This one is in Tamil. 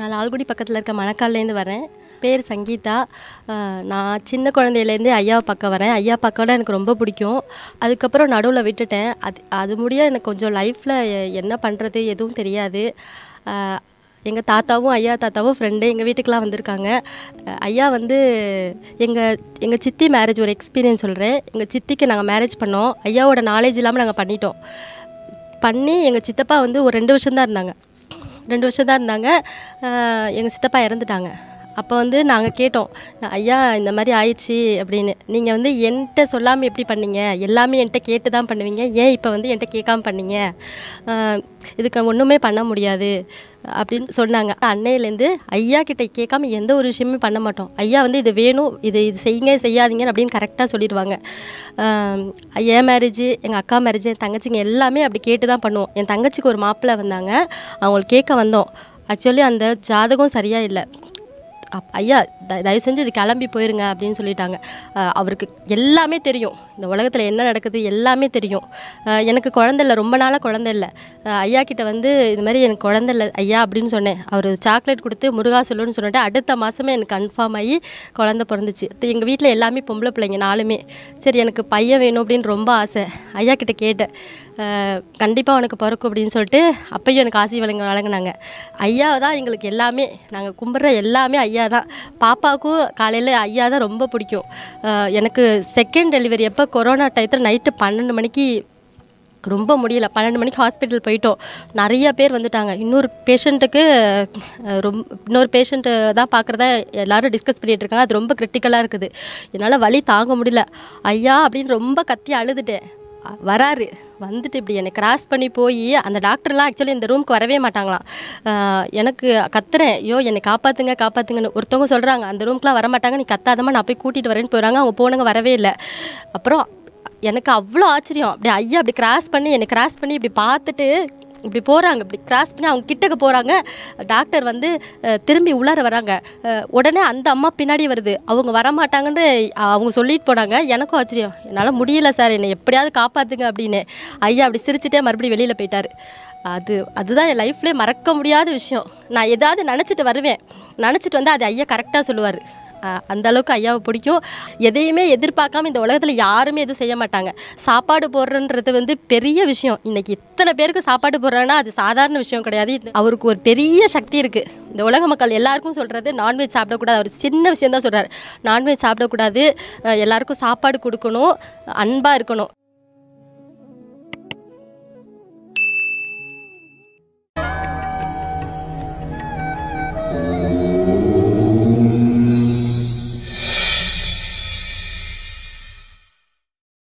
நான் லால்குடி பக்கத்தில் இருக்க மணக்கால்லேருந்து வரேன் பேர் சங்கீதா நான் சின்ன குழந்தையிலேருந்து ஐயாவை பார்க்க வரேன் ஐயா பக்கம்னா எனக்கு ரொம்ப பிடிக்கும் அதுக்கப்புறம் நடுவில் விட்டுட்டேன் அது அது முடிய எனக்கு கொஞ்சம் லைஃப்பில் என்ன பண்ணுறது எதுவும் தெரியாது எங்கள் தாத்தாவும் ஐயா தாத்தாவும் ஃப்ரெண்டு எங்கள் வீட்டுக்கெலாம் வந்திருக்காங்க ஐயா வந்து எங்கள் எங்கள் சித்தி மேரேஜ் ஒரு எக்ஸ்பீரியன்ஸ் சொல்கிறேன் எங்கள் சித்திக்கு நாங்கள் மேரேஜ் பண்ணோம் ஐயாவோட நாலேஜ் இல்லாமல் நாங்கள் பண்ணிட்டோம் பண்ணி எங்கள் சித்தப்பா வந்து ஒரு ரெண்டு வருஷம்தான் இருந்தாங்க ரெண்டு வருஷம் தான் இருந்தாங்க எங்கள் சித்தப்பா இறந்துட்டாங்க அப்போ வந்து நாங்கள் கேட்டோம் ஐயா இந்த மாதிரி ஆயிடுச்சு அப்படின்னு நீங்கள் வந்து என்கிட்ட சொல்லாமல் எப்படி பண்ணீங்க எல்லாமே என்கிட்ட கேட்டு தான் பண்ணுவீங்க ஏன் இப்போ வந்து என்கிட்ட கேட்காம பண்ணீங்க இதுக்கு ஒன்றுமே பண்ண முடியாது அப்படின்னு சொன்னாங்க அன்னையிலேருந்து ஐயா கிட்ட கேட்காம எந்த ஒரு விஷயமே பண்ண மாட்டோம் ஐயா வந்து இது வேணும் இது இது செய்யுங்க செய்யாதீங்க அப்படின்னு கரெக்டாக சொல்லிடுவாங்க என் மேரேஜ் எங்கள் அக்கா மேரேஜ் என் தங்கச்சிங்க எல்லாமே அப்படி கேட்டு தான் பண்ணுவோம் என் தங்கச்சிக்கு ஒரு மாப்பிள்ளை வந்தாங்க அவங்களுக்கு கேட்க வந்தோம் ஆக்சுவலி அந்த ஜாதகம் சரியாக இல்லை up. Ayat தயவு செஞ்சு இது கிளம்பி போயிருங்க அப்படின்னு சொல்லிட்டாங்க அவருக்கு எல்லாமே தெரியும் இந்த உலகத்தில் என்ன நடக்குது எல்லாமே தெரியும் எனக்கு குழந்தை இல்லை ரொம்ப நாளாக குழந்தை இல்லை ஐயா கிட்ட வந்து இது மாதிரி எனக்கு குழந்தை இல்லை ஐயா அப்படின்னு சொன்னேன் அவர் சாக்லேட் கொடுத்து முருகா சொல்லுன்னு சொல்லிட்டு அடுத்த மாதமே எனக்கு கன்ஃபார்ம் ஆகி குழந்தை பிறந்துச்சு எங்கள் வீட்டில் எல்லாமே பொம்பளை பிள்ளைங்க நாலுமே சரி எனக்கு பையன் வேணும் அப்படின்னு ரொம்ப ஆசை ஐயா கிட்ட கேட்டேன் கண்டிப்பாக உனக்கு பிறக்கும் அப்படின்னு சொல்லிட்டு அப்பையும் எனக்கு ஆசி வழங்க வழங்கினாங்க ஐயா தான் எங்களுக்கு எல்லாமே நாங்கள் கும்பிட்ற எல்லாமே ஐயா தான் பாப்பா அப்பாவுக்கும் காலையில் ஐயா தான் ரொம்ப பிடிக்கும் எனக்கு செகண்ட் டெலிவரி அப்போ கொரோனா டயத்தில் நைட்டு பன்னெண்டு மணிக்கு ரொம்ப முடியல பன்னெண்டு மணிக்கு ஹாஸ்பிட்டல் போயிட்டோம் நிறைய பேர் வந்துட்டாங்க இன்னொரு பேஷண்ட்டுக்கு ரொம் இன்னொரு பேஷண்ட்டு தான் பார்க்குறதா எல்லோரும் டிஸ்கஸ் பண்ணிகிட்டு இருக்காங்க அது ரொம்ப கிரிட்டிக்கலாக இருக்குது என்னால் வழி தாங்க முடியல ஐயா அப்படின்னு ரொம்ப கத்தி அழுதுட்டேன் வராரு வந்துட்டு இப்படி என்னை கிராஸ் பண்ணி போய் அந்த டாக்டர்லாம் ஆக்சுவலி இந்த ரூமுக்கு வரவே மாட்டாங்களாம் எனக்கு கத்துறேன் ஐயோ என்னை காப்பாற்றுங்க காப்பாற்றுங்கன்னு ஒருத்தவங்க சொல்கிறாங்க அந்த ரூம்க்குலாம் வரமாட்டாங்க நீ கத்தாதமாக நான் போய் கூட்டிகிட்டு வரேன்னு போயிடுறாங்க அவங்க போனவங்க வரவே இல்லை அப்புறம் எனக்கு அவ்வளோ ஆச்சரியம் அப்படி ஐயா அப்படி கிராஸ் பண்ணி என்னை கிராஸ் பண்ணி இப்படி பார்த்துட்டு இப்படி போகிறாங்க இப்படி கிராஸ் பண்ணி அவங்க கிட்டக்க போகிறாங்க டாக்டர் வந்து திரும்பி உள்ளார வராங்க உடனே அந்த அம்மா பின்னாடி வருது அவங்க வரமாட்டாங்கன்னு அவங்க சொல்லிட்டு போனாங்க எனக்கும் ஆச்சரியம் என்னால் முடியல சார் என்னை எப்படியாவது காப்பாற்றுங்க அப்படின்னு ஐயா அப்படி சிரிச்சுட்டே மறுபடியும் வெளியில் போயிட்டார் அது அதுதான் என் லைஃப்லேயே மறக்க முடியாத விஷயம் நான் ஏதாவது நினச்சிட்டு வருவேன் நினச்சிட்டு வந்து அது ஐயா கரெக்டாக சொல்லுவார் அந்த அளவுக்கு ஐயாவை பிடிக்கும் எதையுமே எதிர்பார்க்காம இந்த உலகத்தில் யாருமே எதுவும் செய்ய மாட்டாங்க சாப்பாடு போடுறன்றது வந்து பெரிய விஷயம் இன்றைக்கி இத்தனை பேருக்கு சாப்பாடு போடுறேன்னா அது சாதாரண விஷயம் கிடையாது அவருக்கு ஒரு பெரிய சக்தி இருக்குது இந்த உலக மக்கள் எல்லாருக்கும் சொல்கிறது நான்வெஜ் சாப்பிடக்கூடாது அவர் சின்ன விஷயம் தான் சொல்கிறார் நான்வெஜ் சாப்பிடக்கூடாது எல்லாருக்கும் சாப்பாடு கொடுக்கணும் அன்பாக இருக்கணும்